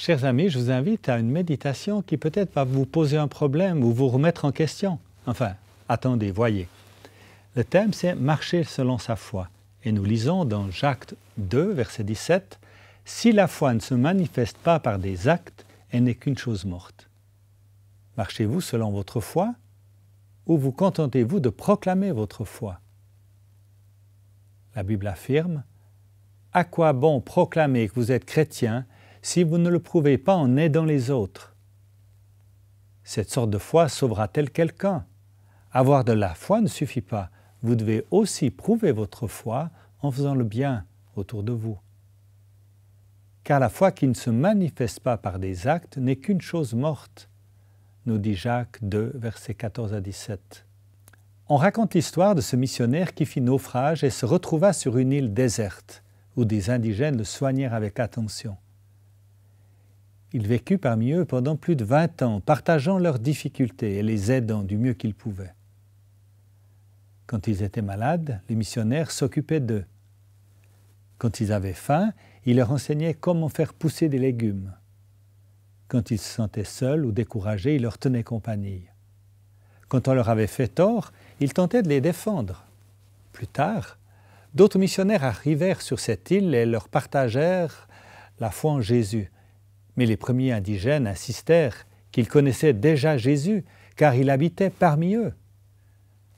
Chers amis, je vous invite à une méditation qui peut-être va vous poser un problème ou vous remettre en question. Enfin, attendez, voyez. Le thème, c'est marcher selon sa foi. Et nous lisons dans Jacques 2, verset 17, Si la foi ne se manifeste pas par des actes, elle n'est qu'une chose morte. Marchez-vous selon votre foi ou vous contentez-vous de proclamer votre foi La Bible affirme, À quoi bon proclamer que vous êtes chrétien si vous ne le prouvez pas en aidant les autres. Cette sorte de foi sauvera-t-elle quelqu'un Avoir de la foi ne suffit pas. Vous devez aussi prouver votre foi en faisant le bien autour de vous. Car la foi qui ne se manifeste pas par des actes n'est qu'une chose morte, nous dit Jacques 2, versets 14 à 17. On raconte l'histoire de ce missionnaire qui fit naufrage et se retrouva sur une île déserte, où des indigènes le soignèrent avec attention. Il vécut parmi eux pendant plus de vingt ans, partageant leurs difficultés et les aidant du mieux qu'ils pouvaient. Quand ils étaient malades, les missionnaires s'occupaient d'eux. Quand ils avaient faim, ils leur enseignaient comment faire pousser des légumes. Quand ils se sentaient seuls ou découragés, ils leur tenaient compagnie. Quand on leur avait fait tort, ils tentaient de les défendre. Plus tard, d'autres missionnaires arrivèrent sur cette île et leur partagèrent la foi en Jésus mais les premiers indigènes insistèrent qu'ils connaissaient déjà Jésus, car il habitait parmi eux.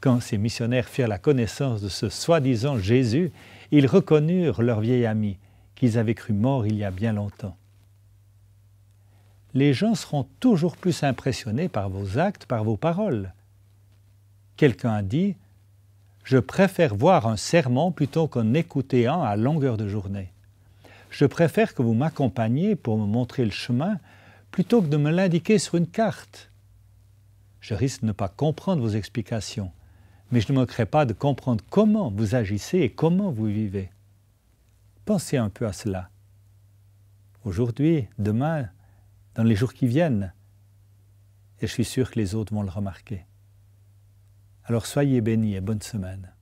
Quand ces missionnaires firent la connaissance de ce soi-disant Jésus, ils reconnurent leur vieil ami, qu'ils avaient cru mort il y a bien longtemps. Les gens seront toujours plus impressionnés par vos actes, par vos paroles. Quelqu'un a dit ⁇ Je préfère voir un serment plutôt qu'en écouter un à longueur de journée ⁇ je préfère que vous m'accompagniez pour me montrer le chemin plutôt que de me l'indiquer sur une carte. Je risque de ne pas comprendre vos explications, mais je ne manquerai pas de comprendre comment vous agissez et comment vous vivez. Pensez un peu à cela. Aujourd'hui, demain, dans les jours qui viennent, et je suis sûr que les autres vont le remarquer. Alors soyez bénis et bonne semaine.